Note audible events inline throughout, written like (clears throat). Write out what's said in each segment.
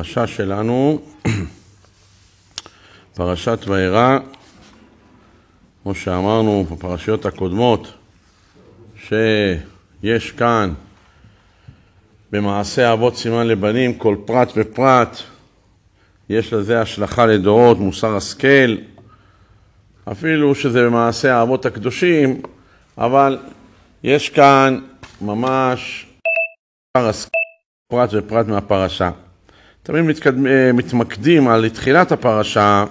הפרשה שלנו, (clears throat) פרשת וירא, כמו שאמרנו בפרשיות הקודמות, שיש כאן במעשה אבות סימן לבנים, כל פרט ופרט, יש לזה השלכה לדורות, מוסר השכל, אפילו שזה במעשה האבות הקדושים, אבל יש כאן ממש מוסר השכל, פרט ופרט מהפרשה. תמיד מתקד... אה, מתמקדים על תחילת הפרשה,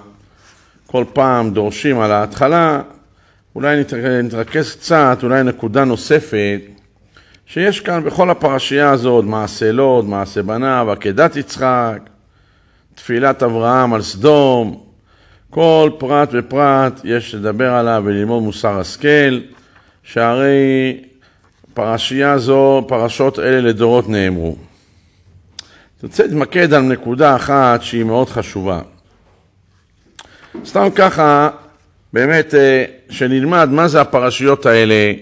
כל פעם דורשים על ההתחלה, אולי נתרכז קצת, אולי נקודה נוספת, שיש כאן בכל הפרשייה הזאת, מעשה לוד, מעשה בניו, עקדת יצחק, תפילת אברהם על סדום, כל פרט ופרט יש לדבר עליו וללמוד מוסר השכל, שהרי פרשייה זו, פרשות אלה לדורות נאמרו. אני רוצה להתמקד על נקודה אחת שהיא מאוד חשובה. סתם ככה, באמת, אה, שנלמד מה זה הפרשיות האלה,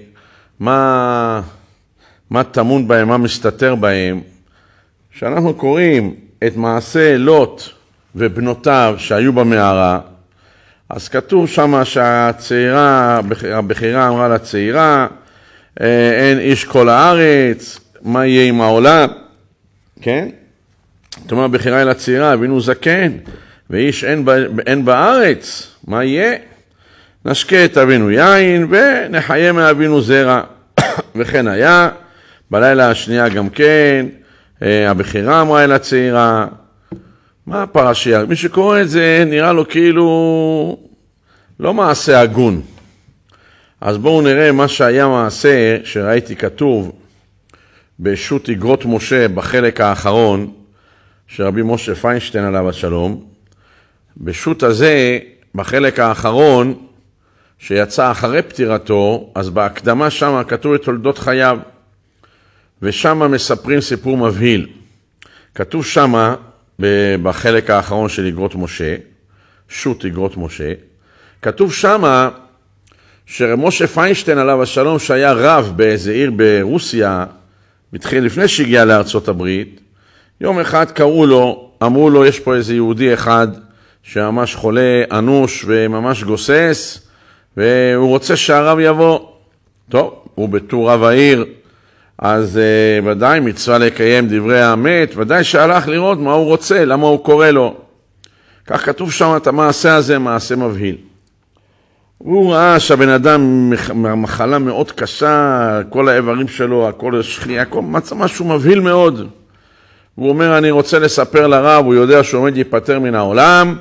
מה, מה טמון בהם, מה מסתתר בהם. שאנחנו קוראים את מעשה לוט ובנותיו שהיו במערה, אז כתוב שם שהצעירה, הבכירה אמרה לצעירה, אה, אין איש כל הארץ, מה יהיה עם העולם, כן? תאמר בחירה אל הצעירה, אבינו זקן, ואיש אין, ב, אין בארץ, מה יהיה? נשקה את אבינו יין, ונחיה מאבינו זרע. (coughs) וכן היה, בלילה השנייה גם כן, אה, הבחירה אמרה אל הצעירה, מה הפרשייה? מי שקורא את זה, נראה לו כאילו לא מעשה הגון. אז בואו נראה מה שהיה מעשה שראיתי כתוב בשו"ת איגרות משה בחלק האחרון, שרבי משה פיינשטיין עליו השלום, בשו"ת הזה, בחלק האחרון, שיצא אחרי פטירתו, אז בהקדמה שם כתוב את תולדות חייו, ושם מספרים סיפור מבהיל. כתוב שם, בחלק האחרון של אגרות משה, שו"ת אגרות משה, כתוב שם שמשה פיינשטיין עליו השלום, שהיה רב באיזה עיר ברוסיה, מתחיל לפני שהגיע לארצות הברית, יום אחד קראו לו, אמרו לו, יש פה איזה יהודי אחד שממש חולה, אנוש וממש גוסס, והוא רוצה שהרב יבוא. טוב, הוא בתור רב העיר, אז uh, ודאי מצווה לקיים דברי המת, ודאי שהלך לראות מה הוא רוצה, למה הוא קורא לו. כך כתוב שם את המעשה הזה, מעשה מבהיל. הוא ראה שהבן אדם, מחלה מאוד קשה, כל האיברים שלו, הכל השחייה, הכל, משהו מבהיל מאוד. והוא אומר, אני רוצה לספר לרב, הוא יודע שהוא עומד להיפטר מן העולם,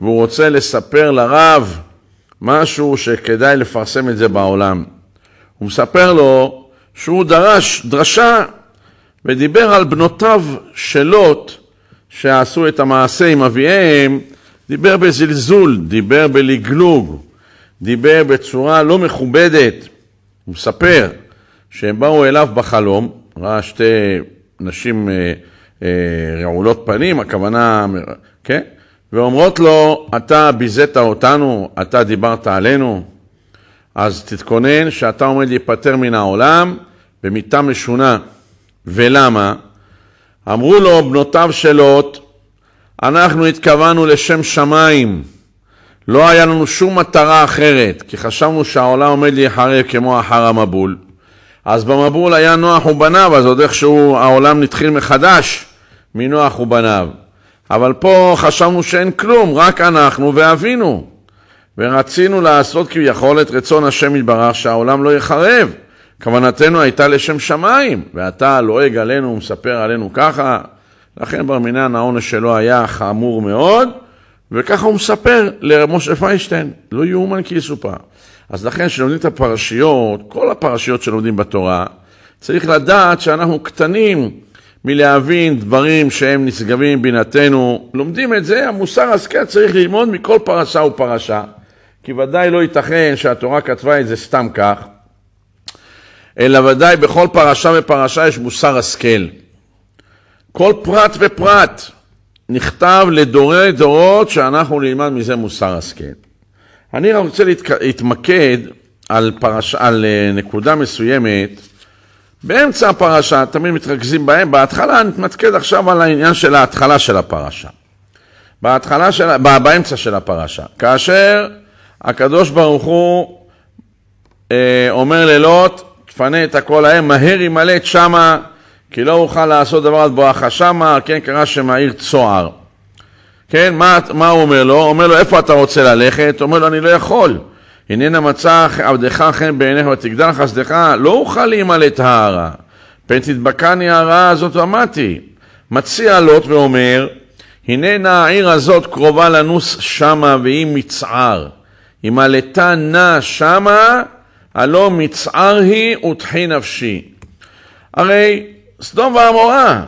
והוא רוצה לספר לרב משהו שכדאי לפרסם את זה בעולם. הוא מספר לו שהוא דרש דרשה ודיבר על בנותיו של שעשו את המעשה עם אביהם, דיבר בזלזול, דיבר בלגלוג, דיבר בצורה לא מכובדת. הוא מספר שהם באו אליו בחלום, ראה שתי נשים אה, אה, רעולות פנים, הכוונה, כן? ואומרות לו, אתה ביזית אותנו, אתה דיברת עלינו, אז תתכונן שאתה עומד להיפטר מן העולם במיתה משונה. ולמה? אמרו לו בנותיו של לוט, אנחנו התכוונו לשם שמיים, לא היה לנו שום מטרה אחרת, כי חשבנו שהעולם עומד להיחרב כמו אחר המבול. אז במבול היה נוח ובניו, אז עוד איכשהו העולם נתחיל מחדש. מנוח ובניו. אבל פה חשבנו שאין כלום, רק אנחנו ואבינו. ורצינו לעשות כביכול את רצון השם יתברך שהעולם לא יחרב. כוונתנו הייתה לשם שמיים, ואתה לועג עלינו ומספר עלינו ככה. לכן בר מינן העונש שלו היה חמור מאוד, וככה הוא מספר למשה פיינשטיין, לא יאומן כי יסופר. אז לכן כשלומדים את הפרשיות, כל הפרשיות שלומדים בתורה, צריך לדעת שאנחנו קטנים מלהבין דברים שהם נשגבים בינתנו. לומדים את זה, המוסר השכל צריך ללמוד מכל פרשה ופרשה, כי ודאי לא ייתכן שהתורה כתבה את זה סתם כך, אלא ודאי בכל פרשה ופרשה יש מוסר השכל. כל פרט ופרט נכתב לדורי דורות שאנחנו נלמד מזה מוסר השכל. אני רוצה להתמקד על, פרש... על אה, נקודה מסוימת באמצע הפרשה, תמיד מתרכזים בהם, בהתחלה נתמקד עכשיו על העניין של ההתחלה של הפרשה. בהתחלה של, באמצע של הפרשה. כאשר הקדוש ברוך הוא אה, אומר ללוט, תפנה את הכל ההם, מהר ימלט שמה, כי לא אוכל לעשות דבר עד ברכה שמה, כן, קרה שם העיר צוהר. כן, מה, מה הוא אומר לו? אומר לו, איפה אתה רוצה ללכת? אומר לו, אני לא יכול. הננה מצא עבדך חן בעיניך ותגדל חסדך, לא אוכל להימלט הערה. פן תדבקני הרעה הזאת ואמרתי. מציע לוט ואומר, הננה העיר הזאת קרובה לנוס שמה והיא מצער. אם עלתה נע שמה, הלא מצער היא ותחי נפשי. הרי סדום ועמורה,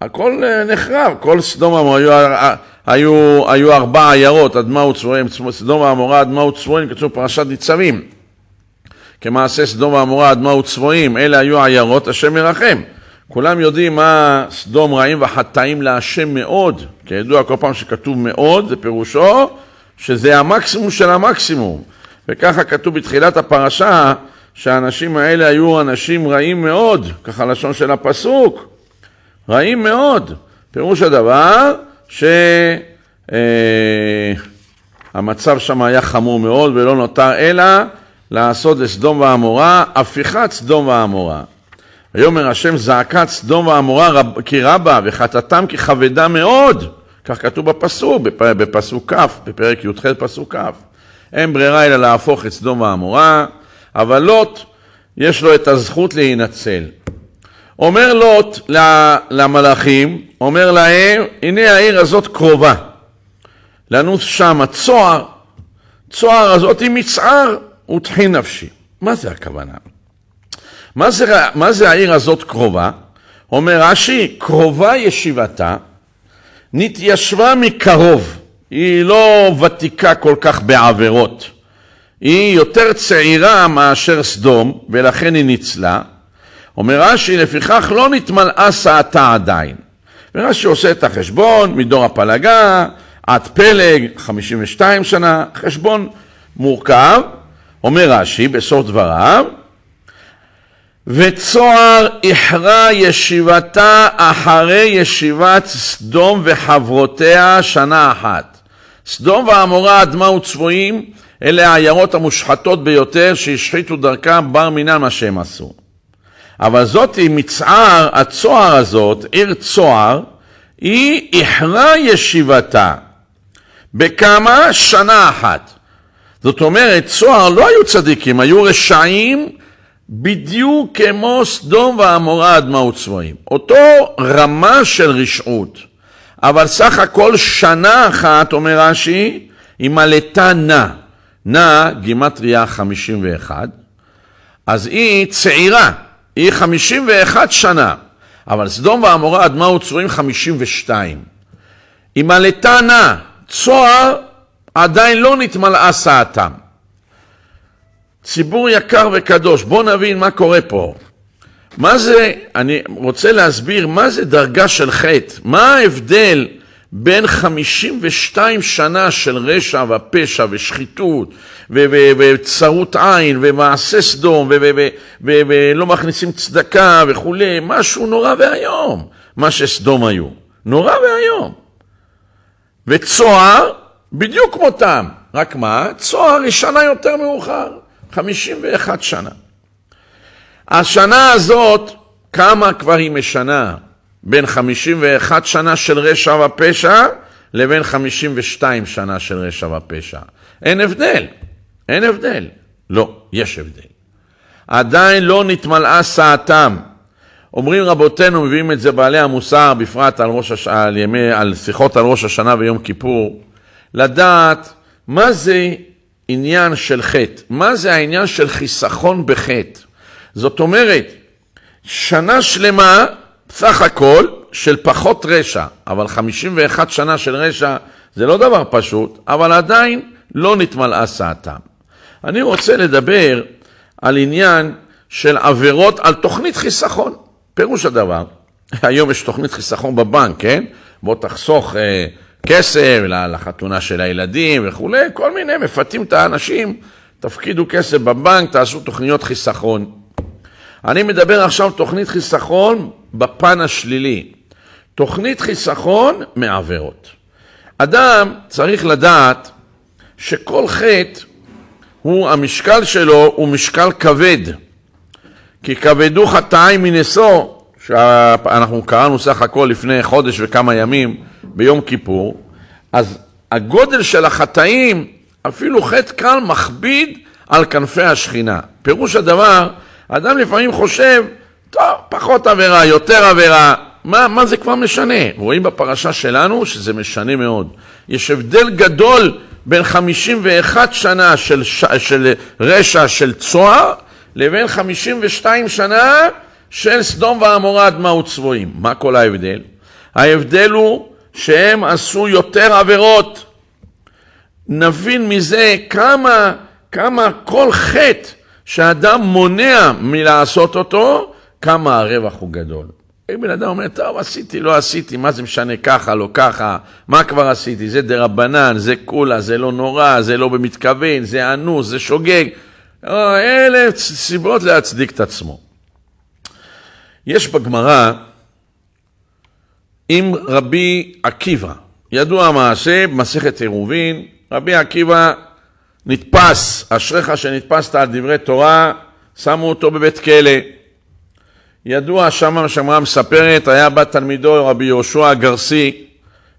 הכל אה, נחרב, כל סדום ועמורה היו... היו, היו ארבע עיירות, אדמה וצבועים, סדום ועמורה, אדמה וצבועים, כתוב פרשת ניצבים. כמעשה סדום ועמורה, אדמה וצבועים, אלה היו עיירות, השם ירחם. כולם יודעים מה סדום רעים וחטאים להשם מאוד. כידוע, כל פעם שכתוב מאוד, זה פירושו שזה המקסימום של המקסימום. וככה כתוב בתחילת הפרשה, שהאנשים האלה היו אנשים רעים מאוד, ככה לשון של הפסוק, רעים מאוד. פירוש הדבר, שהמצב אה, שם היה חמור מאוד ולא נותר אלא לעשות לסדום ועמורה, הפיכת סדום ועמורה. ויאמר השם זעקת סדום ועמורה כי רבה וחטאתם כי כבדה מאוד. כך כתוב בפסוק, בפסוק כ', בפרק י"ח פסוק כ'. אין ברירה אלא להפוך את סדום ועמורה, אבל לוט, יש לו את הזכות להינצל. אומר לוט למלאכים, אומר להם, הנה העיר הזאת קרובה. לנוס שם הצוהר, צוהר הזאת היא מצער וטחי נפשי. מה זה הכוונה? מה זה, מה זה העיר הזאת קרובה? אומר רש"י, קרובה ישיבתה, נתיישבה מקרוב. היא לא ותיקה כל כך בעבירות. היא יותר צעירה מאשר סדום, ולכן היא ניצלה. אומר רש"י, לפיכך לא נתמלאה סעתה עדיין. ורש"י עושה את החשבון מדור הפלגה עד פלג, 52 שנה, חשבון מורכב, אומר רש"י בסוף דבריו, וצוהר איחרה ישיבתה אחרי ישיבת סדום וחברותיה שנה אחת. סדום ועמורה עד מהו צבועים, אלה העיירות המושחתות ביותר שהשחיתו דרכם בר מינם מה שהם עשו. אבל זאתי מצער הצוהר הזאת, עיר צוהר, היא איחרה ישיבתה בכמה? שנה אחת. זאת אומרת, צוהר לא היו צדיקים, היו רשעים בדיוק כמו סדום ועמורה אדמה וצבועים. אותו רמה של רשעות, אבל סך הכל שנה אחת, אומר רש"י, היא מלאתה נע. נע, גימטריה 51, אז היא צעירה. היא 51 שנה, אבל סדום ועמורה עד מהו צורים 52. אם עלתה נא צוהר, עדיין לא נתמלאה סעתם. ציבור יקר וקדוש, בואו נבין מה קורה פה. מה זה, אני רוצה להסביר מה זה דרגה של חטא, מה ההבדל בין 52 שנה של רשע ופשע ושחיתות וצרות עין ומעשה סדום ולא מכניסים צדקה וכולי, משהו נורא ואיום, מה שסדום היו, נורא ואיום. וצוהר, בדיוק כמותם, רק מה? צוהר היא שנה יותר מאוחר, 51 שנה. השנה הזאת, כמה כבר היא משנה? בין 51 שנה של רשע ופשע לבין 52 שנה של רשע ופשע. אין הבדל, אין הבדל. לא, יש הבדל. עדיין לא נתמלאה סעתם. אומרים רבותינו, מביאים את זה בעלי המוסר, בפרט על, ראש הש... על, ימי... על שיחות על ראש השנה ויום כיפור, לדעת מה זה עניין של חטא, מה זה העניין של חיסכון בחטא. זאת אומרת, שנה שלמה סך הכל של פחות רשע, אבל 51 שנה של רשע זה לא דבר פשוט, אבל עדיין לא נתמלאה סעתם. אני רוצה לדבר על עניין של עבירות על תוכנית חיסכון. פירוש הדבר, (laughs) היום יש תוכנית חיסכון בבנק, כן? בוא תחסוך אה, כסף לחתונה של הילדים וכולי, כל מיני, מפתים את האנשים, תפקידו כסף בבנק, תעשו תוכניות חיסכון. אני מדבר עכשיו תוכנית חיסכון בפן השלילי. תוכנית חיסכון מעבירות. אדם צריך לדעת שכל חטא הוא, המשקל שלו הוא משקל כבד. כי כבדו חטאי מנשוא, שאנחנו קראנו סך הכל לפני חודש וכמה ימים ביום כיפור, אז הגודל של החטאים, אפילו חטא קל מכביד על כנפי השכינה. פירוש הדבר, אדם לפעמים חושב, טוב, פחות עבירה, יותר עבירה, מה, מה זה כבר משנה? רואים בפרשה שלנו שזה משנה מאוד. יש הבדל גדול בין 51 שנה של, ש... של רשע של צוהר לבין 52 שנה של סדום ועמורה עד מהו צבועים. מה כל ההבדל? ההבדל הוא שהם עשו יותר עבירות. נבין מזה כמה, כמה כל חטא שאדם מונע מלעשות אותו, כמה הרווח הוא גדול. אם בן אדם אומר, טוב, עשיתי, לא עשיתי, מה זה משנה ככה, לא ככה, מה כבר עשיתי, זה דה רבנן, זה כולה, זה לא נורא, זה לא במתכוון, זה אנוס, זה שוגג. אה, אלף סיבות להצדיק את עצמו. יש בגמרא עם רבי עקיבא, ידוע המעשה במסכת עירובין, רבי עקיבא נתפס, אשריך שנתפסת על דברי תורה, שמו אותו בבית כלא. ידוע, שמה שמרה מספרת, היה בת תלמידו רבי יהושע הגרסי,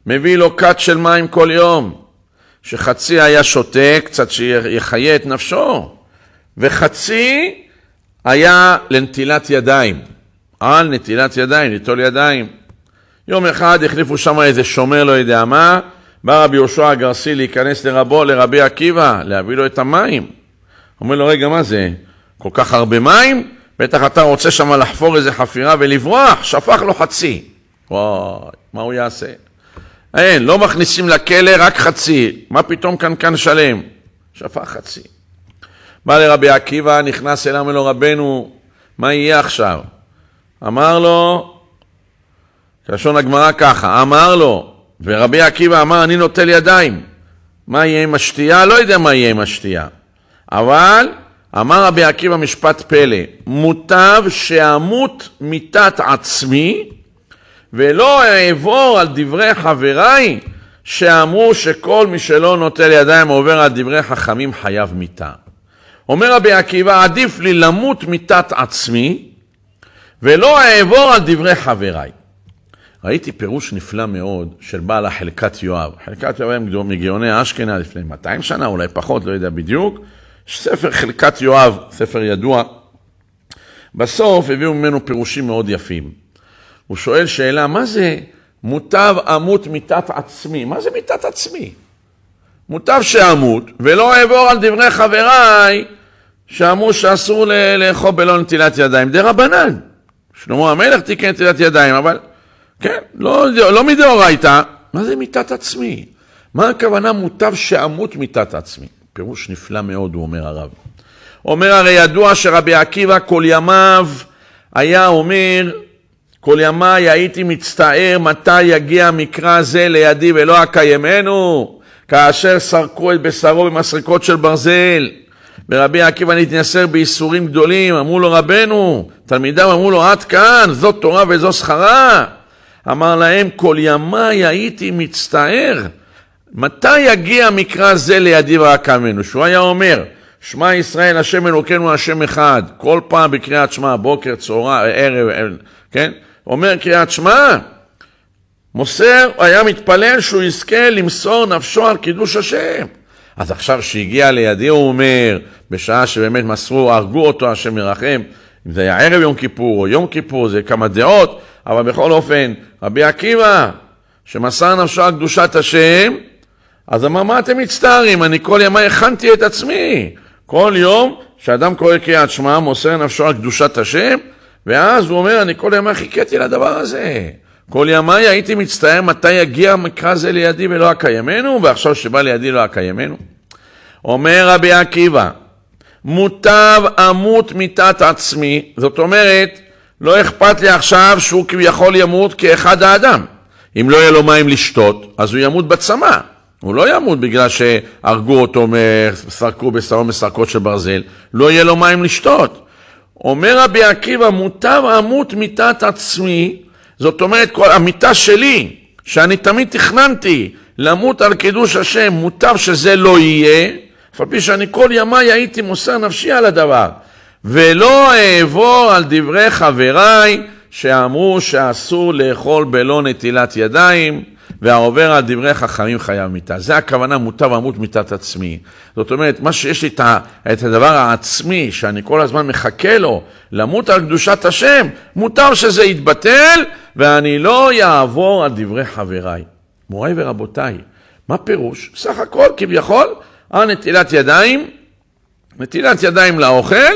מביא לו כת של מים כל יום, שחצי היה שותה, קצת שיחיה את נפשו, וחצי היה לנטילת ידיים, על נטילת ידיים, ליטול ידיים. יום אחד החליפו שם איזה שומר, לא יודע מה, בא רבי יהושע הגרסי להיכנס לרבו, לרבי עקיבא, להביא לו את המים. אומר לו, רגע, מה זה? כל כך הרבה מים? בטח אתה רוצה שם לחפור איזה חפירה ולברוח, שפך לו חצי. וואי, מה הוא יעשה? אין, לא מכניסים לכלא רק חצי, מה פתאום קנקן שלם? שפך חצי. בא לרבי עקיבא, נכנס אליו, אומר לו, רבנו, מה יהיה עכשיו? אמר לו, לשון הגמרא ככה, אמר לו, ורבי עקיבא אמר, אני נוטל ידיים. מה יהיה עם השתייה? לא יודע מה יהיה עם השתייה. אבל אמר רבי עקיבא משפט פלא, מוטב שאמות מיתת עצמי ולא אעבור על דברי חבריי שאמרו שכל מי שלא נוטל ידיים עובר על דברי חכמים חייב מיתה. אומר רבי עקיבא, עדיף לי למות מיתת עצמי ולא אעבור על דברי חבריי. ראיתי פירוש נפלא מאוד של בעל החלקת יואב. חלקת יואב הם מגאוני אשכנז לפני 200 שנה, אולי פחות, לא יודע בדיוק. ספר חלקת יואב, ספר ידוע. בסוף הביאו ממנו פירושים מאוד יפים. הוא שואל שאלה, מה זה מוטב אמות מיתת עצמי? מה זה מיתת עצמי? מוטב שאמות, ולא אעבור על דברי חבריי שאמרו שאסור לאכול בלא נטילת ידיים. דה רבנן. שלמה המלך תיקן נטילת ידיים, אבל... כן, לא, לא מדאורייתא. מה זה מיתת עצמי? מה הכוונה מוטב שאמות מיתת עצמי? פירוש נפלא מאוד, הוא אומר הרב. אומר הרי ידוע שרבי עקיבא כל ימיו היה אומר, כל ימיי הייתי מצטער מתי יגיע המקרא הזה לידי ולא אקיימנו, כאשר סרקו את בשרו במסרקות של ברזל. ורבי עקיבא נתנסר בייסורים גדולים, אמרו לו רבנו, תלמידיו אמרו לו עד כאן, זאת תורה וזו שכרה. אמר להם, כל ימיי הייתי מצטער. מתי יגיע מקרא זה לידי ורק אמנו? שהוא היה אומר, שמע ישראל, השם אלוקינו, השם אחד, כל פעם בקריאת שמע, בוקר, צהרה, ערב, כן? אומר קריאת שמע, מוסר, היה מתפלל שהוא יזכה למסור נפשו על קידוש השם. אז עכשיו שהגיע לידי הוא אומר, בשעה שבאמת מסרו, הרגו אותו, השם ירחם, אם זה היה ערב יום כיפור או יום כיפור, זה כמה דעות, אבל בכל אופן, רבי עקיבא, שמסר נפשו על קדושת השם, אז אמר, מה אתם מצטערים? אני כל ימי הכנתי את עצמי. כל יום שאדם קורא קריאת שמע, מוסר נפשו על קדושת השם, ואז הוא אומר, אני כל ימי חיכיתי לדבר הזה. כל ימי הייתי מצטער מתי יגיע המקרא הזה לידי ולא אקיימנו, ועכשיו שבא לידי לא אקיימנו. אומר רבי עקיבא, מוטב אמות מיתת עצמי, זאת אומרת, לא אכפת לי עכשיו שהוא כביכול ימות כאחד האדם. אם לא יהיה לו מים לשתות, אז הוא ימות בצמא. הוא לא ימות בגלל שהרגו אותו, סרקו בשרו מסרקות של ברזל. לא יהיה לו מים לשתות. אומר רבי עקיבא, מוטב אמות מיתת עצמי, זאת אומרת, כל, המיטה שלי, שאני תמיד תכננתי למות על קידוש השם, מוטב שזה לא יהיה, אף על פי שאני כל ימיי הייתי מוסר נפשי על הדבר. ולא אעבור על דברי חבריי שאמרו שאסור לאכול בלא נטילת ידיים, והעובר על דברי חכמים חייב מיתה. זה הכוונה מוטב אמות מיתת עצמי. זאת אומרת, מה שיש לי את הדבר העצמי, שאני כל הזמן מחכה לו, למות על קדושת השם, מוטב שזה יתבטל, ואני לא אעבור על דברי חבריי. מוריי ורבותיי, מה פירוש? סך הכל, כביכול, אה, נטילת ידיים, נטילת ידיים לאוכל,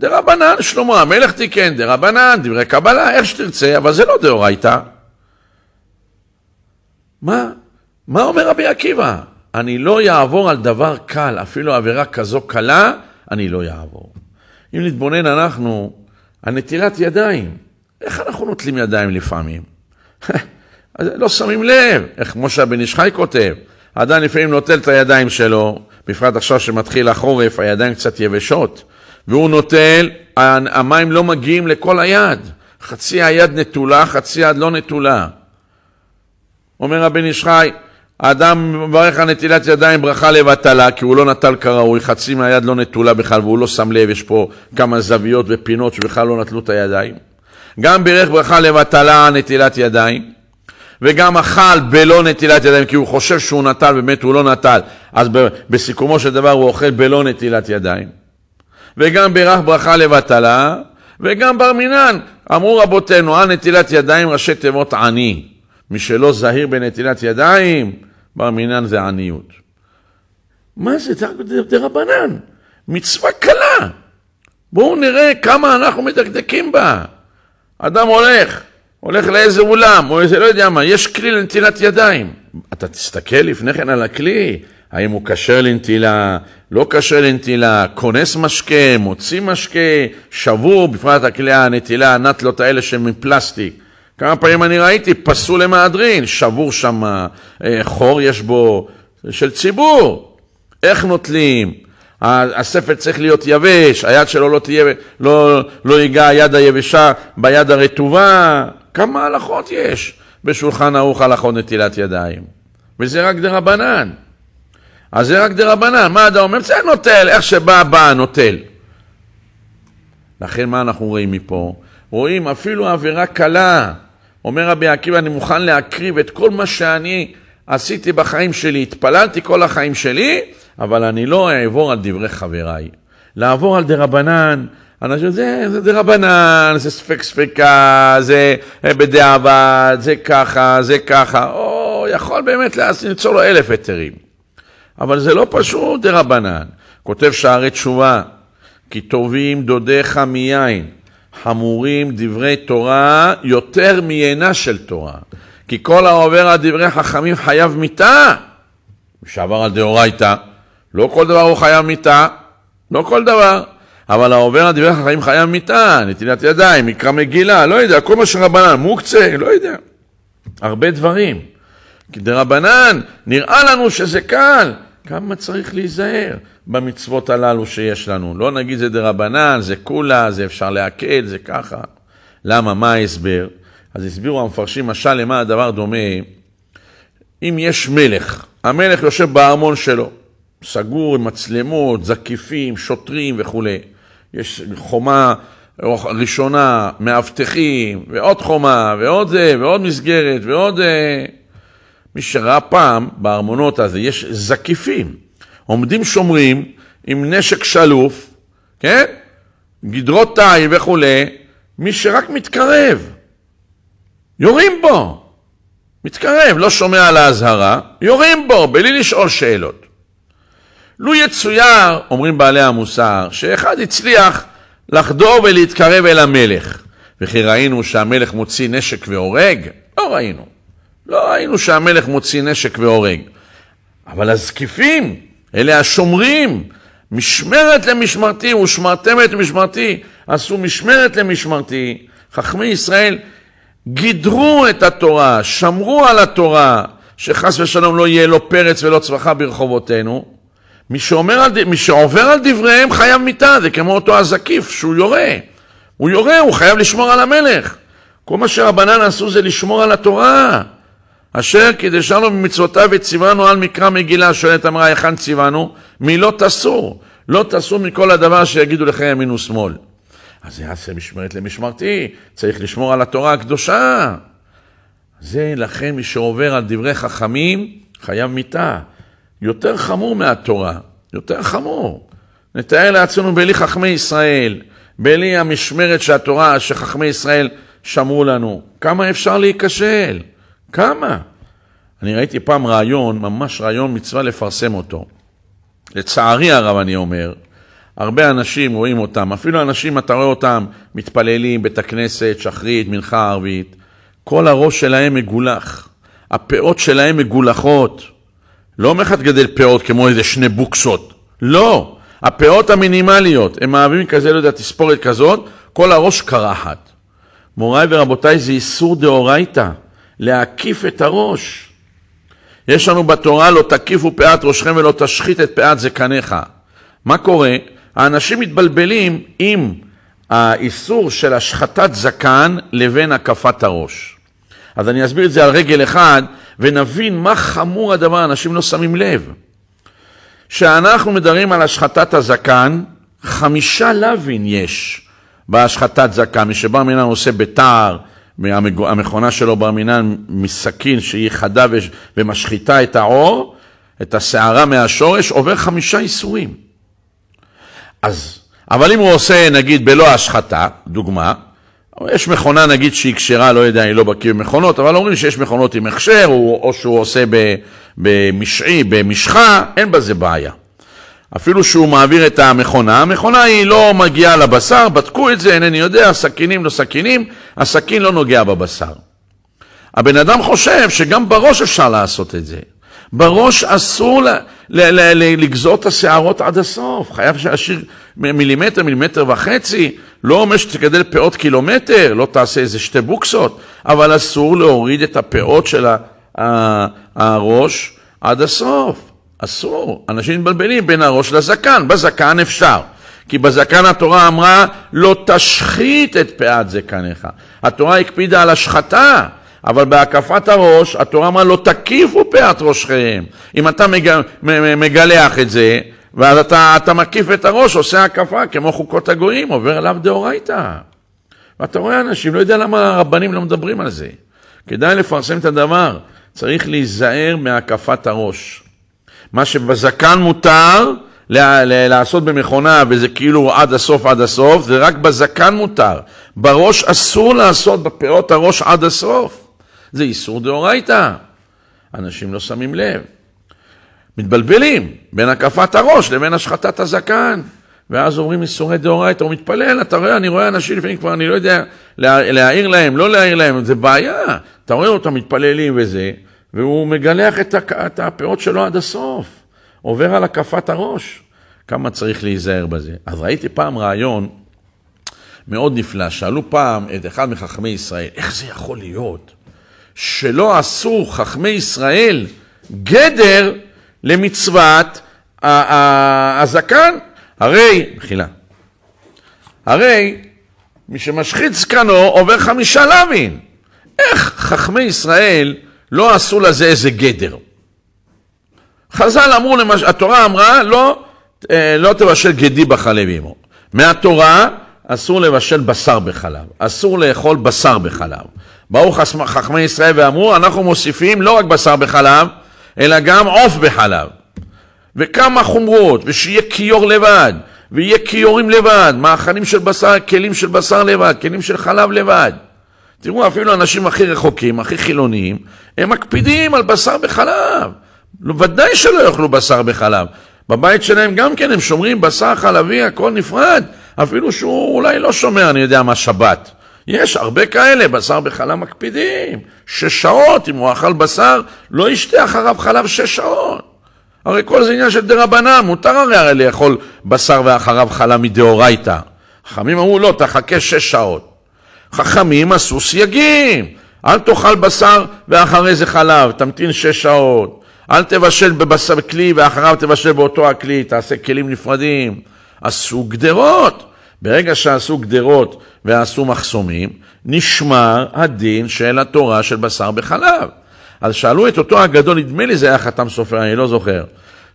דה רבנן, שלמה המלך תיקן, דה רבנן, דברי קבלה, איך שתרצה, אבל זה לא דאורייתא. מה? מה אומר רבי עקיבא? אני לא יעבור על דבר קל, אפילו עבירה כזו קלה, אני לא יעבור. אם נתבונן אנחנו על נטילת ידיים, איך אנחנו נוטלים ידיים לפעמים? (laughs) לא שמים לב, איך משה בן איש חי כותב, האדם לפעמים נוטל את הידיים שלו, בפרט עכשיו שמתחיל החורף, הידיים קצת יבשות. והוא נוטל, המים לא מגיעים לכל היד. חצי היד נטולה, חצי היד לא נטולה. אומר רבי נשחי, האדם מברך על נטילת ידיים ברכה לבטלה, כי הוא לא נטל כראוי, חצי מהיד לא נטולה בכלל, והוא לא שם לב, יש פה כמה זוויות ופינות שבכלל לא נטלו את הידיים. גם בירך ברכה לבטלה נטילת ידיים, וגם אכל בלא נטילת ידיים, כי הוא חושב שהוא נטל, באמת הוא לא נטל, אז בסיכומו של דבר הוא אוכל בלא נטילת ידיים. וגם בירך ברכה לבטלה, וגם בר מינן. אמרו רבותינו, על נטילת ידיים ראשי תיבות עני. מי שלא זהיר בנטילת ידיים, בר מינן זה עניות. מה זה? זה רבנן, מצווה קלה. בואו נראה כמה אנחנו מדקדקים בה. אדם הולך, הולך לאיזה אולם, או איזה לא יודע מה, יש כלי לנטילת ידיים. אתה תסתכל לפני כן על הכלי, האם הוא כשר לנטילה, לא כשר לנטילה, כונס משקה, מוציא משקה, שבור, בפרט הכלי הנטילה, הנטלות האלה שהן מפלסטיק. כמה פעמים אני ראיתי, פסול למהדרין, שבור שם, אה, חור יש בו, של ציבור. איך נוטלים? הספר צריך להיות יבש, היד שלו לא תהיה, לא, לא ייגע היד היבשה ביד הרטובה. כמה הלכות יש בשולחן ערוך הלכות נטילת ידיים? וזה רק דרבנן. אז זה רק דרבנן, מה אתה אומר? זה נוטל, איך שבא, בא, נוטל. לכן מה אנחנו רואים מפה? רואים אפילו עבירה קלה. אומר רבי עקיבא, אני מוכן להקריב את כל מה שאני עשיתי בחיים שלי, התפללתי כל החיים שלי, אבל אני לא אעבור על דברי חבריי. לעבור על דרבנן, אנשים, זה, זה דרבנן, זה ספק ספקה, זה בדיעבד, זה ככה, זה ככה, או יכול באמת ליצור לו אלף היתרים. אבל זה לא פשוט דה רבנן. כותב שערי תשובה, כי טובים דודיך מיין, חמורים דברי תורה יותר מיינה של תורה. כי כל העובר על דברי חכמים חייב מיתה. שעבר על דאורייתא, לא כל דבר הוא חייב מיתה, לא כל דבר. אבל העובר על דברי חכמים חייב מיתה, נטילת ידיים, מקרא מגילה, לא יודע, כל מה שרבנן, מוקצה, לא יודע. הרבה דברים. כי דרבנן, נראה לנו שזה קל, כמה צריך להיזהר במצוות הללו שיש לנו. לא נגיד זה דרבנן, זה כולה, זה אפשר להקל, זה ככה. למה? מה ההסבר? אז הסבירו המפרשים משל למה הדבר דומה. אם יש מלך, המלך יושב בארמון שלו, סגור עם מצלמות, זקיפים, שוטרים וכולי. יש חומה ראשונה, מאבטחים, ועוד חומה, ועוד זה, ועוד מסגרת, ועוד... אה, מי שראה פעם בארמונות הזה, יש זקיפים. עומדים שומרים עם נשק שלוף, כן? גדרות תיל וכולי, מי שרק מתקרב, יורים בו. מתקרב, לא שומע על האזהרה, יורים בו בלי לשאול שאלות. לו יצויר, אומרים בעלי המוסר, שאחד הצליח לחדור ולהתקרב אל המלך, וכי ראינו שהמלך מוציא נשק והורג? לא ראינו. לא ראינו שהמלך מוציא נשק והורג. אבל הזקיפים, אלה השומרים, משמרת למשמרתי ושמרתם את משמרתי, עשו משמרת למשמרתי. חכמי ישראל גידרו את התורה, שמרו על התורה, שחס ושלום לא יהיה לא פרץ ולא צווחה ברחובותינו. מי, על, מי שעובר על דבריהם חייב מיתה, זה כמו אותו הזקיף שהוא יורה. הוא יורה, הוא חייב לשמור על המלך. כל מה שרבנן עשו זה לשמור על התורה. אשר קידשנו במצוותיו וציוונו על מקרא מגילה, שואלת אמרה, היכן ציוונו? מלא תסור. לא תסור מכל הדבר שיגידו לך ימין ושמאל. אז זה יעשה משמרת למשמרתי, צריך לשמור על התורה הקדושה. זה לכן מי שעובר על דברי חכמים, חייב מיתה. יותר חמור מהתורה, יותר חמור. נתאר לעצמנו בלי חכמי ישראל, בלי המשמרת שהתורה, שחכמי ישראל שמרו לנו. כמה אפשר להיכשל? כמה? אני ראיתי פעם רעיון, ממש רעיון מצווה לפרסם אותו. לצערי הרב אני אומר, הרבה אנשים רואים אותם, אפילו אנשים, אתה רואה אותם מתפללים, בית הכנסת, שחרית, מנחה ערבית, כל הראש שלהם מגולח, הפאות שלהם מגולחות. לא אומר לך תגדל פאות כמו איזה שני בוקסות, לא. הפאות המינימליות, הם אוהבים כזה, לא יודע, תספורת כזאת, כל הראש קרחת. מוריי ורבותיי, זה איסור דאורייתא. להקיף את הראש. יש לנו בתורה, לא תקיפו פאת ראשכם ולא תשחית את פאת זקניך. מה קורה? האנשים מתבלבלים עם האיסור של השחתת זקן לבין הקפת הראש. אז אני אסביר את זה על רגל אחד, ונבין מה חמור הדבר, אנשים לא שמים לב. כשאנחנו מדברים על השחתת הזקן, חמישה לאווין יש בהשחתת זקן, מי שבא מן הנושא בתער, המכונה שלו בר מינן מסכין שהיא חדה ומשחיתה את העור, את הסערה מהשורש, עובר חמישה איסורים. אז, אבל אם הוא עושה נגיד בלא השחתה, דוגמה, יש מכונה נגיד שהיא כשרה, לא יודע, אני לא בקיא במכונות, אבל אומרים שיש מכונות עם הכשר, או שהוא עושה במשעי, במשחה, אין בזה בעיה. אפילו שהוא מעביר את המכונה, המכונה היא לא מגיעה לבשר, בדקו את זה, אינני יודע, סכינים לא סכינים, הסכין לא נוגע בבשר. הבן אדם חושב שגם בראש אפשר לעשות את זה. בראש אסור ל- ל- ל- ל- לגזור את השערות עד הסוף, חייב להשאיר מילימטר, מילימטר וחצי, לא אומר שתגדל פאות קילומטר, לא תעשה איזה שתי בוקסות, אבל אסור להוריד את הפאות של הראש עד הסוף. אסור, אנשים מתבלבלים בין הראש לזקן, בזקן אפשר. כי בזקן התורה אמרה, לא תשחית את פאת זקניך. התורה הקפידה על השחתה, אבל בהקפת הראש, התורה אמרה, לא תקיפו פאת ראשכם. אם אתה מג... מגלח את זה, ואז אתה, אתה מקיף את הראש, עושה הקפה, כמו חוקות הגויים, עובר עליו דאורייתא. ואתה רואה אנשים, לא יודע למה הרבנים לא מדברים על זה. כדאי לפרסם את הדבר, צריך להיזהר מהקפת הראש. מה שבזקן מותר לעשות במכונה, וזה כאילו עד הסוף עד הסוף, זה רק בזקן מותר. בראש אסור לעשות בפאות הראש עד הסוף. זה איסור דאורייתא. אנשים לא שמים לב. מתבלבלים בין הקפת הראש לבין השחטת הזקן. ואז אומרים איסורי דאורייתא, הוא מתפלל, אתה רואה, אני רואה אנשים לפעמים כבר, אני לא יודע להעיר להם, לא להעיר להם, זה בעיה. אתה רואה אותם מתפללים וזה, והוא מגלח את, הפאות שלו עד הסוף, עובר על הקפת הראש. כמה צריך להיזהר בזה. אז ראיתי פעם רעיון מאוד נפלא, שאלו פעם את אחד מחכמי ישראל, איך זה יכול להיות שלא עשו חכמי ישראל גדר למצוות הזקן? הרי, מחילה, הרי מי שמשחית זקנו עובר חמישה לווין. איך חכמי ישראל לא עשו לזה איזה גדר. חז"ל אמרו, למש... התורה אמרה, לא, אה, לא תבשל גדי בחלב עמו. מהתורה אסור לבשל בשר בחלב, אסור לאכול בשר בחלב. באו חכמי ישראל ואמרו, אנחנו מוסיפים לא רק בשר בחלב, אלא גם עוף בחלב. וכמה חומרות, ושיהיה כיור לבד, ויהיה כיורים לבד, מאכלים של בשר, כלים של בשר לבד, כלים של חלב לבד. תראו, אפילו האנשים הכי רחוקים, הכי חילוניים, הם מקפידים על בשר בחלב. ודאי שלא יאכלו בשר בחלב. בבית שלהם גם כן הם שומרים בשר חלבי, הכל נפרד, אפילו שהוא אולי לא שומע, אני יודע מה, שבת. יש הרבה כאלה, בשר בחלב מקפידים. שש שעות, אם הוא אכל בשר, לא ישתה אחריו חלב שש שעות. הרי כל זה עניין של דרבנן, מותר הרי הרי לאכול בשר ואחריו חלה מדאורייתא. חכמים אמרו, לא, תחכה שש שעות. חכמים עשו סייגים. אל תאכל בשר ואחרי זה חלב, תמתין שש שעות. אל תבשל בבשר כלי ואחריו תבשל באותו הכלי, תעשה כלים נפרדים. עשו גדרות. ברגע שעשו גדרות ועשו מחסומים, נשמר הדין של התורה של בשר בחלב. אז שאלו את אותו הגדול, נדמה לי זה היה חתם סופר, אני לא זוכר.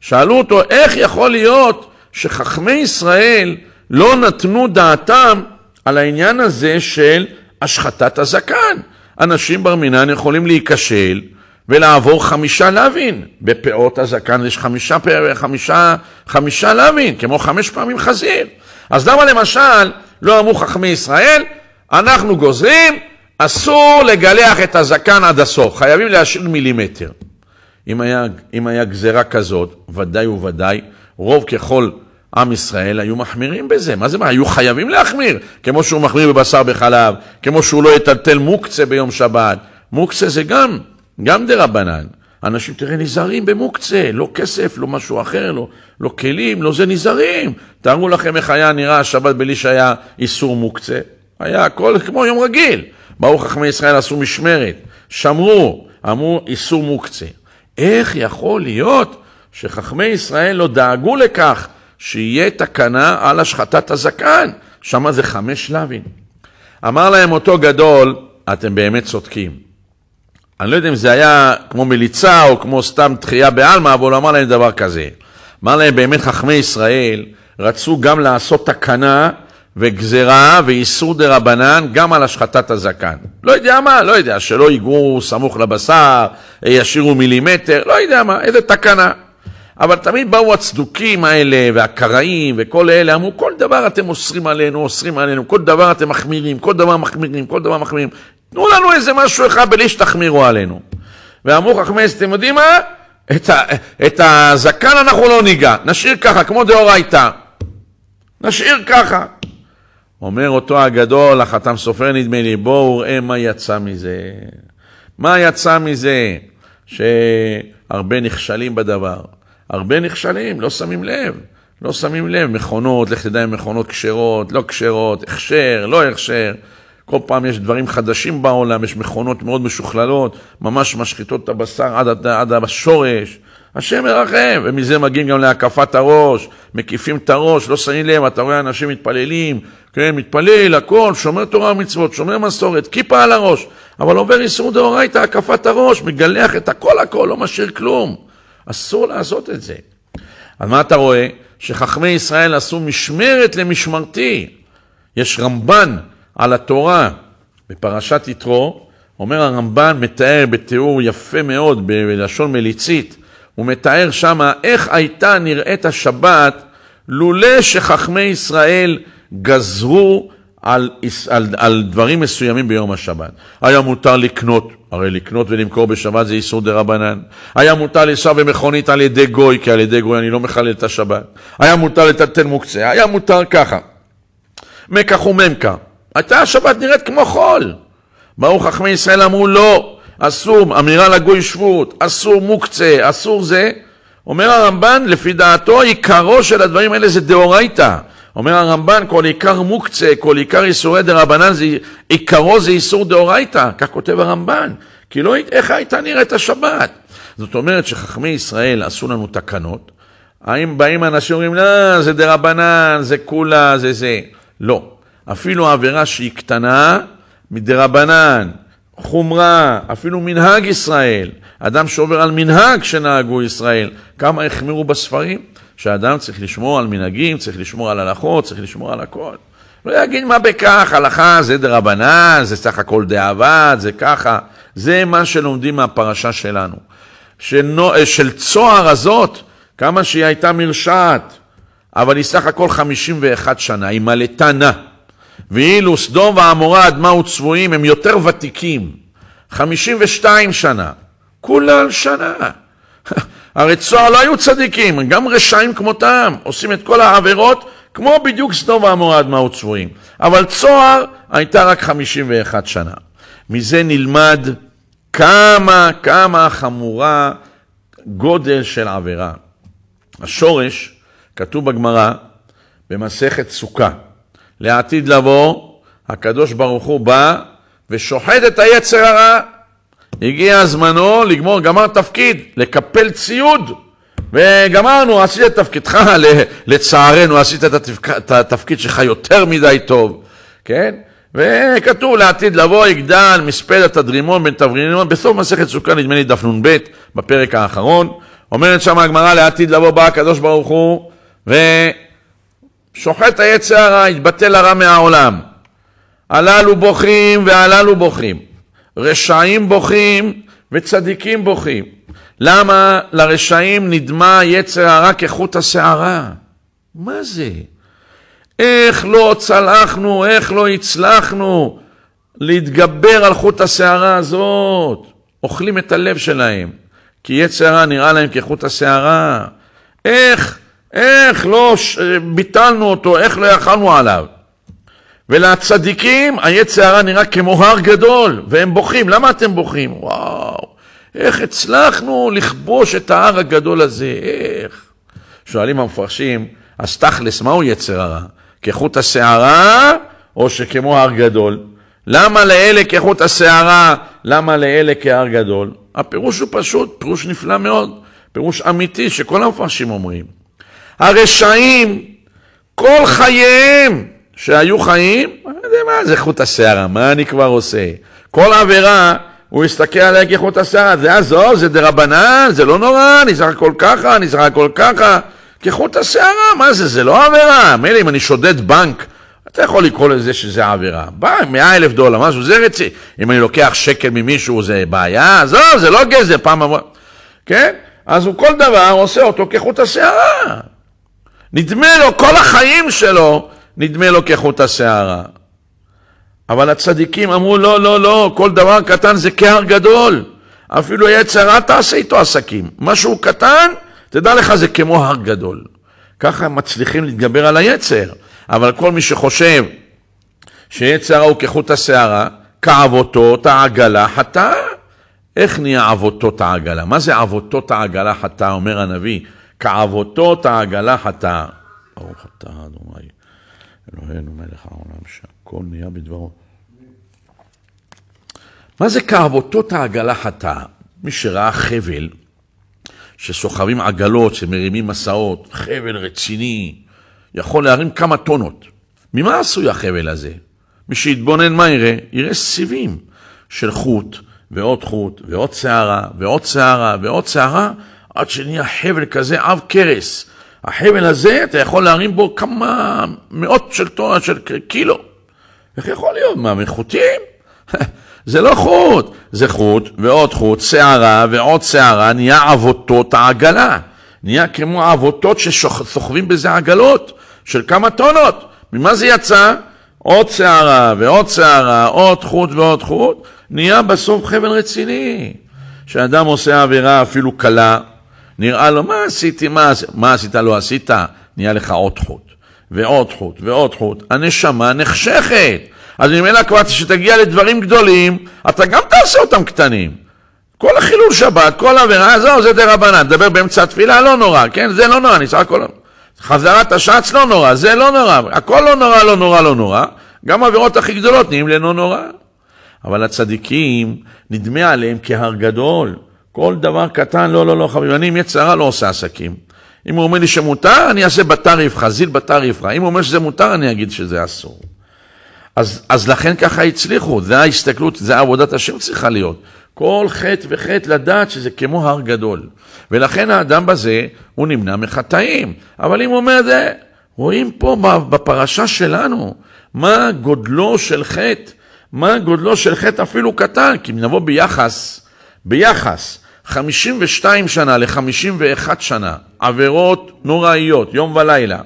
שאלו אותו, איך יכול להיות שחכמי ישראל לא נתנו דעתם על העניין הזה של השחתת הזקן. אנשים בר מינן יכולים להיכשל ולעבור חמישה לוין. בפאות הזקן יש חמישה, חמישה, חמישה לוין, כמו חמש פעמים חזיר. אז למה למשל לא אמרו חכמי ישראל, אנחנו גוזרים, אסור לגלח את הזקן עד הסוף, חייבים להשאיר מילימטר. אם היה, אם היה גזרה כזאת, ודאי וודאי, רוב ככל עם ישראל היו מחמירים בזה, מה זה מה? היו חייבים להחמיר, כמו שהוא מחמיר בבשר בחלב, כמו שהוא לא יטלטל מוקצה ביום שבת. מוקצה זה גם, גם דה רבנן. אנשים, תראה, נזהרים במוקצה, לא כסף, לא משהו אחר, לא, לא כלים, לא זה, נזהרים. תארו לכם איך היה נראה השבת בלי שהיה איסור מוקצה. היה הכל כמו יום רגיל. באו חכמי ישראל, עשו משמרת, שמרו, אמרו איסור מוקצה. איך יכול להיות שחכמי ישראל לא דאגו לכך שיהיה תקנה על השחטת הזקן, שם זה חמש שלבים. אמר להם אותו גדול, אתם באמת צודקים. אני לא יודע אם זה היה כמו מליצה או כמו סתם דחייה בעלמא, אבל הוא אמר להם דבר כזה. אמר להם באמת חכמי ישראל רצו גם לעשות תקנה וגזרה ואיסור דה רבנן גם על השחטת הזקן. לא יודע מה, לא יודע, שלא ייגעו סמוך לבשר, ישירו מילימטר, לא יודע מה, איזה תקנה. אבל תמיד באו הצדוקים האלה, והקראים, וכל אלה, אמרו, כל דבר אתם אוסרים עלינו, אוסרים עלינו, כל דבר אתם מחמירים, כל דבר מחמירים, כל דבר מחמירים. תנו לנו איזה משהו אחד בלי שתחמירו עלינו. ואמרו חכמי אתם יודעים מה? את, ה, את הזקן אנחנו לא ניגע, נשאיר ככה, כמו דאורייתא. נשאיר ככה. אומר אותו הגדול, החתם סופר נדמה לי, בואו ראה מה יצא מזה. מה יצא מזה שהרבה נכשלים בדבר. הרבה נכשלים, לא שמים לב. לא שמים לב, מכונות, לך תדע אם מכונות כשרות, לא כשרות, הכשר, לא הכשר. כל פעם יש דברים חדשים בעולם, יש מכונות מאוד משוכללות, ממש משחיתות את הבשר עד, עד עד השורש. השם מרחם, ומזה מגיעים גם להקפת הראש, מקיפים את הראש, לא שמים לב, אתה רואה אנשים מתפללים, כן, מתפלל, הכל, שומר תורה ומצוות, שומר מסורת, כיפה על הראש, אבל עובר איסור דאורייתא, הקפת הראש, מגלח את הכל הכל, לא משאיר כלום. אסור לעשות את זה. אז מה אתה רואה? שחכמי ישראל עשו משמרת למשמרתי. יש רמב"ן על התורה בפרשת יתרו, אומר הרמב"ן, מתאר בתיאור יפה מאוד, בלשון מליצית, הוא מתאר שמה איך הייתה נראית השבת לולא שחכמי ישראל גזרו על, על, על דברים מסוימים ביום השבת. היה מותר לקנות הרי לקנות ולמכור בשבת זה איסור דה רבנן. היה מותר לנסוע במכונית על ידי גוי, כי על ידי גוי אני לא מחלל את השבת. היה מותר לטלטל מוקצה, היה מותר ככה. מקח וממקה. הייתה השבת נראית כמו חול. באו חכמי ישראל אמרו לא, אסור אמירה לגוי שבות, אסור מוקצה, אסור זה. אומר הרמב"ן, לפי דעתו, עיקרו של הדברים האלה זה דאורייתא. אומר הרמב"ן, כל עיקר מוקצה, כל עיקר איסורי דרבנן, זה, עיקרו זה איסור דאורייתא, כך כותב הרמב"ן, כי לא, איך הייתה נראית השבת? זאת אומרת שחכמי ישראל עשו לנו תקנות, האם באים אנשים ואומרים, לא, זה דרבנן, זה כולה, זה זה. לא. אפילו עבירה שהיא קטנה, מדרבנן, חומרה, אפילו מנהג ישראל, אדם שעובר על מנהג שנהגו ישראל, כמה החמירו בספרים? שאדם צריך לשמור על מנהגים, צריך לשמור על הלכות, צריך לשמור על הכל. לא יגיד מה בכך, הלכה זה דרבנן, זה סך הכל דאבד, זה ככה. זה מה שלומדים מהפרשה שלנו. שנו, של צוהר הזאת, כמה שהיא הייתה מרשעת, אבל היא סך הכל 51 שנה, היא מלאתה נא. ואילו סדום ועמורה אדמה וצבועים, הם יותר ותיקים. 52 שנה. כולה על שנה. (laughs) הרי צוהר לא היו צדיקים, גם רשעים כמותם, עושים את כל העבירות, כמו בדיוק סדום ועמורה עד מהו צבועים. אבל צוהר הייתה רק 51 שנה. מזה נלמד כמה, כמה חמורה גודל של עבירה. השורש, כתוב בגמרא, במסכת סוכה, לעתיד לבוא, הקדוש ברוך הוא בא ושוחט את היצר הרע. הגיע זמנו לגמור, גמר תפקיד, לקפל ציוד. וגמרנו, עשית את תפקידך, לצערנו עשית את, התפקיד שלך יותר מדי טוב, כן? וכתוב לעתיד לבוא, יגדל מספד התדרימון בין תברינון, בסוף מסכת סוכה נדמה לי דף נ"ב, בפרק האחרון, אומרת שם הגמרא, לעתיד לבוא בא הקדוש ברוך הוא, ושוחט היצר הרע, יתבטל הרע מהעולם. הללו בוכים והללו בוכים. רשעים בוכים וצדיקים בוכים. למה לרשעים נדמה יצר הרע כחוט השערה? מה זה? איך לא צלחנו, איך לא הצלחנו להתגבר על חוט השערה הזאת? אוכלים את הלב שלהם, כי יצר הרע נראה להם כחוט השערה. איך, איך לא ש... ביטלנו אותו, איך לא יכלנו עליו? ולצדיקים היצר הרע נראה כמו הר גדול, והם בוכים. למה אתם בוכים? וואו, איך הצלחנו לכבוש את ההר הגדול הזה, איך? שואלים המפרשים, אז תכלס, מהו יצר הרע? כחוט השערה, או שכמו הר גדול? למה לאלה כחוט השערה, למה לאלה כהר גדול? הפירוש הוא פשוט, פירוש נפלא מאוד, פירוש אמיתי שכל המפרשים אומרים. הרשעים, כל חייהם שהיו חיים, לא מה זה חוט השערה, מה אני כבר עושה? כל עבירה, הוא הסתכל עליה כחוט השערה, זה עזוב, זה דרבנן, זה לא נורא, אני סך הכל ככה, אני סך הכל ככה, כחוט השערה, מה זה, זה לא עבירה, מילא אם אני שודד בנק, אתה יכול לקרוא לזה שזה עבירה. בנק, מאה אלף דולר, משהו, זה רציני. אם אני לוקח שקל ממישהו, זה בעיה? עזוב, זה לא גזר, פעם אמרה. כן? אז הוא כל דבר עושה אותו כחוט השערה. נדמה לו כל החיים שלו נדמה לו כחוט השערה. אבל הצדיקים אמרו, לא, לא, לא, כל דבר קטן זה קער גדול. אפילו יצרה תעשה איתו עסקים. משהו קטן, תדע לך, זה כמו הר גדול. ככה מצליחים להתגבר על היצר. אבל כל מי שחושב שיצרה הוא כחוט השערה, כעבותות העגלה חטא. איך נהיה עבותות העגלה? מה זה עבותות העגלה חטא, אומר הנביא? כעבותות העגלה חטא. ברוך אתה אדוני. אלוהינו מלך העולם שהכל נהיה בדברו. מה זה כאבותות העגלה חטאה? מי שראה חבל, שסוחבים עגלות, שמרימים מסעות, חבל רציני, יכול להרים כמה טונות. ממה עשוי החבל הזה? מי שיתבונן מה יראה? יראה סיבים של חוט ועוד חוט ועוד שערה ועוד שערה ועוד שערה עד שנהיה חבל כזה עב כרס החבל הזה, אתה יכול להרים בו כמה מאות של טונה של קילו. איך יכול להיות? מה, מחוטים? (laughs) זה לא חוט, זה חוט ועוד חוט, שערה ועוד שערה, נהיה אבותות העגלה. נהיה כמו אבותות שסוחבים בזה עגלות של כמה טונות. ממה זה יצא? עוד שערה ועוד שערה, עוד חוט ועוד חוט, נהיה בסוף חבל רציני. כשאדם עושה עבירה אפילו קלה, נראה לו, מה עשיתי, מה, מה עשית, לא עשית, נהיה לך עוד חוט, ועוד חוט, ועוד חוט. הנשמה נחשכת. אז ממילא כבר כשתגיע לדברים גדולים, אתה גם תעשה אותם קטנים. כל החילול שבת, כל עבירה, זהו, זה דה רבנן, דבר באמצע התפילה, לא נורא, כן? זה לא נורא, אני סך הכל... חזרת השץ לא נורא, זה לא נורא, הכל לא נורא, לא נורא, לא נורא. גם העבירות הכי גדולות נהיים ללא נורא. אבל הצדיקים, נדמה עליהם כהר גדול. כל דבר קטן, לא, לא, לא, חברים, אני עם יצרה לא עושה עסקים. אם הוא אומר לי שמותר, אני אעשה בתר יפחה, זיל בתר יפחה. אם הוא אומר שזה מותר, אני אגיד שזה אסור. אז, אז לכן ככה הצליחו, זה ההסתכלות, זה עבודת השם צריכה להיות. כל חטא וחטא לדעת שזה כמו הר גדול. ולכן האדם בזה, הוא נמנע מחטאים. אבל אם הוא אומר זה, רואים פה בפרשה שלנו, מה גודלו של חטא, מה גודלו של חטא אפילו קטן, כי אם נבוא ביחס, ביחס 52 שנה ל-51 שנה, עבירות נוראיות, יום ולילה.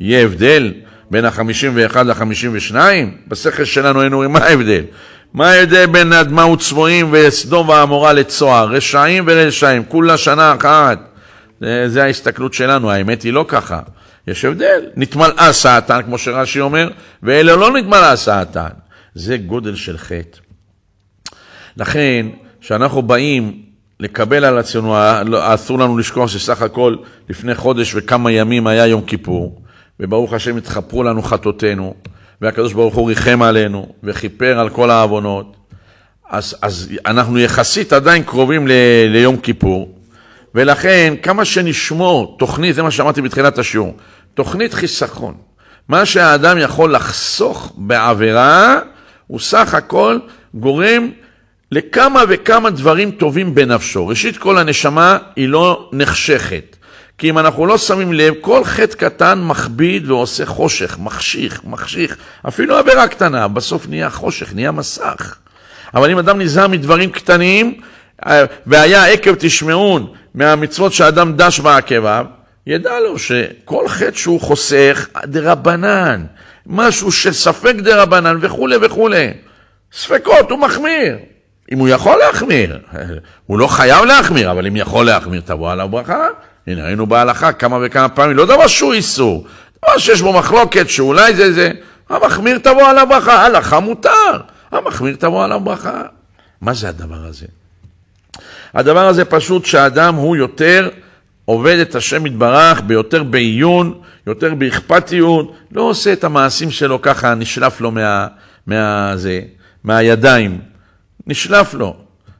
יהיה הבדל בין ה-51 ל-52? בשכל שלנו היינו אומרים, מה ההבדל? מה ההבדל בין אדמה וצבועים וסדום ועמורה לצוהר? רשעים ורשעים, כולה שנה אחת. זה, זה ההסתכלות שלנו, האמת היא לא ככה. יש הבדל. נתמלאה סעתן, כמו שרש"י אומר, ואלה לא נתמלאה סעתן. זה גודל של חטא. לכן, כשאנחנו באים לקבל על עצמנו, לא, אסור לנו לשכוח שסך הכל לפני חודש וכמה ימים היה יום כיפור, וברוך השם התחפרו לנו חטאותינו, והקדוש ברוך הוא ריחם עלינו, וכיפר על כל העוונות. אז, אז אנחנו יחסית עדיין קרובים ל, ליום כיפור, ולכן כמה שנשמור תוכנית, זה מה שאמרתי בתחילת השיעור, תוכנית חיסכון. מה שהאדם יכול לחסוך בעבירה, הוא סך הכל גורם לכמה וכמה דברים טובים בנפשו. ראשית כל הנשמה היא לא נחשכת, כי אם אנחנו לא שמים לב, כל חטא קטן מכביד ועושה חושך, מחשיך, מחשיך, אפילו עבירה קטנה, בסוף נהיה חושך, נהיה מסך. אבל אם אדם נזהר מדברים קטנים, אה, והיה עקב תשמעון מהמצוות שאדם דש בעקביו, ידע לו שכל חטא שהוא חוסך, דרבנן, משהו שספק דרבנן וכולי וכולי. ספקות, הוא מחמיר. אם הוא יכול להחמיר, הוא לא חייב להחמיר, אבל אם יכול להחמיר, תבוא עליו ברכה. הנה, ראינו בהלכה כמה וכמה פעמים, לא דבר שהוא איסור, דבר שיש בו מחלוקת, שאולי זה זה. המחמיר תבוא עליו ברכה, הלכה מותר, המחמיר תבוא עליו ברכה. מה זה הדבר הזה? הדבר הזה פשוט שהאדם הוא יותר עובד את השם יתברך ביותר בעיון, יותר באכפתיות, לא עושה את המעשים שלו ככה, נשלף לו מה, מה, זה, מהידיים. נשלף לו.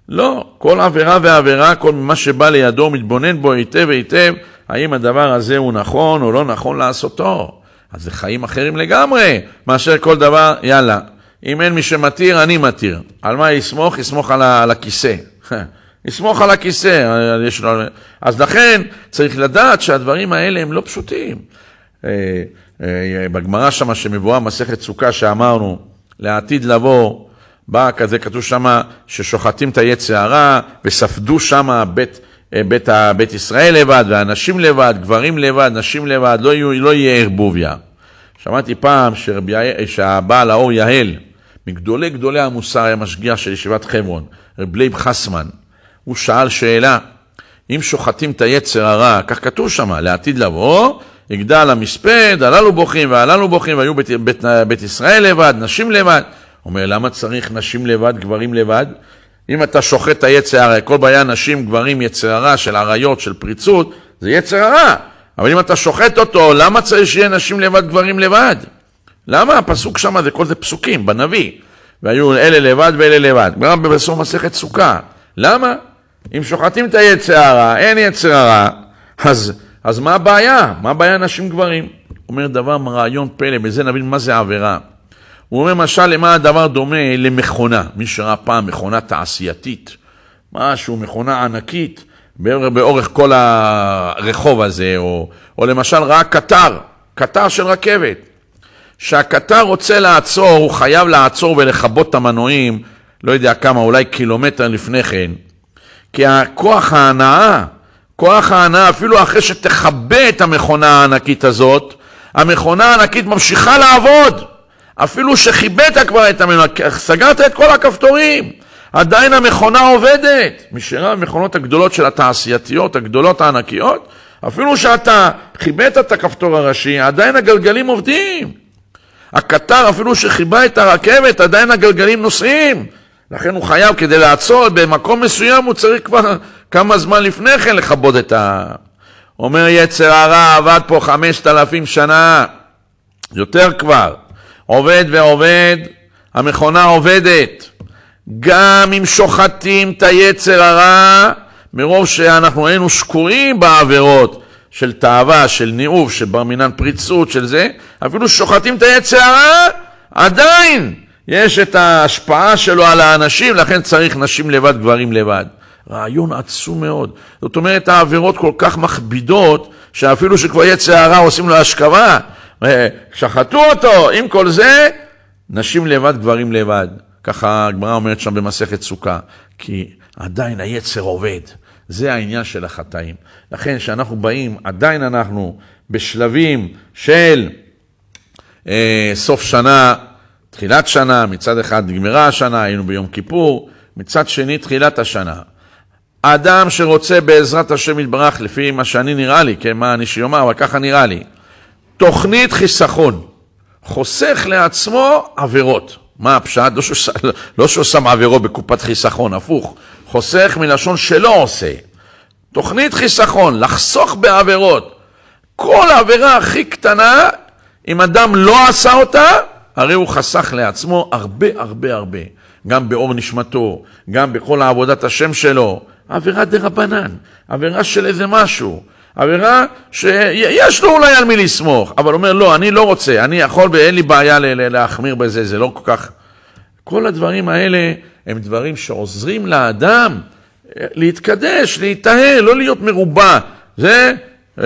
לא, כל עבירה ועבירה, כל מה שבא לידו, מתבונן בו היטב היטב, האם הדבר הזה הוא נכון או לא נכון לעשותו. אז זה חיים אחרים לגמרי, מאשר כל דבר, יאללה, אם אין מי שמתיר, אני מתיר. על מה יסמוך? יסמוך על, ה, על הכיסא. (laughs) יסמוך על הכיסא. יש לו... אז לכן צריך לדעת שהדברים האלה הם לא פשוטים. אה, אה, בגמרא שמה שמבואה מסכת סוכה שאמרנו, לעתיד לבוא בא כזה, כתוב שם ששוחטים את היצר הרע, וספדו שם בית, אה, בית, בית ישראל לבד, ואנשים לבד, גברים לבד, נשים לבד, לא, יהיו, לא יהיה ערבוביה. שמעתי פעם שרבי, שהבעל האור יהל, מגדולי גדולי המוסר, היה משגיח של ישיבת חברון, רב לייב חסמן, הוא שאל שאלה, אם שוחטים את היצר הרע, כך כתוב שם, לעתיד לבוא, יגדל המספד, הללו בוכים והללו בוכים, והיו בית, בית, בית ישראל לבד, נשים לבד. אומר, למה צריך נשים לבד, גברים לבד? אם אתה שוחט את היצר הרע, כל בעיה נשים, גברים, יצר הרע של עריות, של פריצות, זה יצר הרע. אבל אם אתה שוחט אותו, למה צריך שיהיה נשים לבד, גברים לבד? למה? הפסוק שם זה כל זה פסוקים, בנביא. והיו אלה לבד ואלה לבד. גם בסוף מסכת סוכה. למה? אם שוחטים את היצר הרע, אין יצר הרע, אז, אז מה הבעיה? מה הבעיה נשים גברים? אומר דבר, רעיון פלא, בזה נבין מה זה עבירה. הוא אומר, משל, למה הדבר דומה? למכונה. מי שראה פעם מכונה תעשייתית, משהו, מכונה ענקית, באורך כל הרחוב הזה, או, או למשל ראה קטר, קטר של רכבת. כשהקטר רוצה לעצור, הוא חייב לעצור ולכבות את המנועים, לא יודע כמה, אולי קילומטר לפני כן, כי הכוח ההנאה, כוח ההנאה, אפילו אחרי שתכבה את המכונה הענקית הזאת, המכונה הענקית ממשיכה לעבוד. אפילו שכיבאת כבר את המנקח, סגרת את כל הכפתורים, עדיין המכונה עובדת. משאלה המכונות הגדולות של התעשייתיות, הגדולות הענקיות, אפילו שאתה כיבאת את הכפתור הראשי, עדיין הגלגלים עובדים. הקטר, אפילו שכיבה את הרכבת, עדיין הגלגלים נוסעים. לכן הוא חייב, כדי לעצור במקום מסוים, הוא צריך כבר (laughs) כמה זמן לפני כן לכבות את ה... אומר יצר הרע, עבד פה חמשת אלפים שנה, יותר כבר. עובד ועובד, המכונה עובדת. גם אם שוחטים את היצר הרע, מרוב שאנחנו היינו שקועים בעבירות של תאווה, של ניאוף, של בר מינן פריצות, של זה, אפילו שוחטים את היצר הרע, עדיין יש את ההשפעה שלו על האנשים, לכן צריך נשים לבד, גברים לבד. רעיון עצום מאוד. זאת אומרת, העבירות כל כך מכבידות, שאפילו שכבר יצר הרע עושים לו השכבה, אה, שחטו אותו, עם כל זה, נשים לבד, גברים לבד. ככה הגמרא אומרת שם במסכת סוכה, כי עדיין היצר עובד. זה העניין של החטאים. לכן כשאנחנו באים, עדיין אנחנו בשלבים של אה, סוף שנה, תחילת שנה, מצד אחד נגמרה השנה, היינו ביום כיפור, מצד שני תחילת השנה. אדם שרוצה בעזרת השם יתברך, לפי מה שאני נראה לי, כן, מה אני שיאמר, אבל ככה נראה לי. תוכנית חיסכון, חוסך לעצמו עבירות. מה הפשט? לא, שהוא לא שם עבירו בקופת חיסכון, הפוך. חוסך מלשון שלא עושה. תוכנית חיסכון, לחסוך בעבירות. כל עבירה הכי קטנה, אם אדם לא עשה אותה, הרי הוא חסך לעצמו הרבה הרבה הרבה. גם באור נשמתו, גם בכל עבודת השם שלו. עבירה דה רבנן, עבירה של איזה משהו. עבירה שיש לו אולי על מי לסמוך, אבל הוא אומר, לא, אני לא רוצה, אני יכול ואין לי בעיה להחמיר בזה, זה לא כל כך... כל הדברים האלה הם דברים שעוזרים לאדם אה, להתקדש, להיטהר, לא להיות מרובע. זה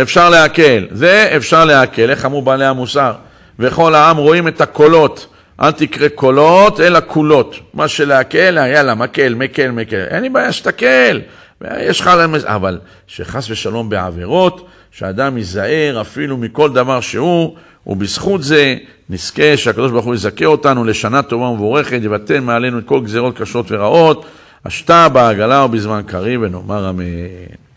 אפשר להקל, זה אפשר להקל, איך אמרו בעלי המוסר? וכל העם רואים את הקולות, אל תקרא קולות, אלא קולות. מה שלהקל, יאללה, מקל, מקל, מקל. אין לי בעיה שתקל, יש לך עליהם, אבל שחס ושלום בעבירות, שאדם ייזהר אפילו מכל דבר שהוא, ובזכות זה נזכה שהקדוש ברוך הוא יזכה אותנו לשנה טובה ומבורכת, יבטל מעלינו את כל גזירות קשות ורעות, השתה בעגלה ובזמן קריב, ונאמר אמן.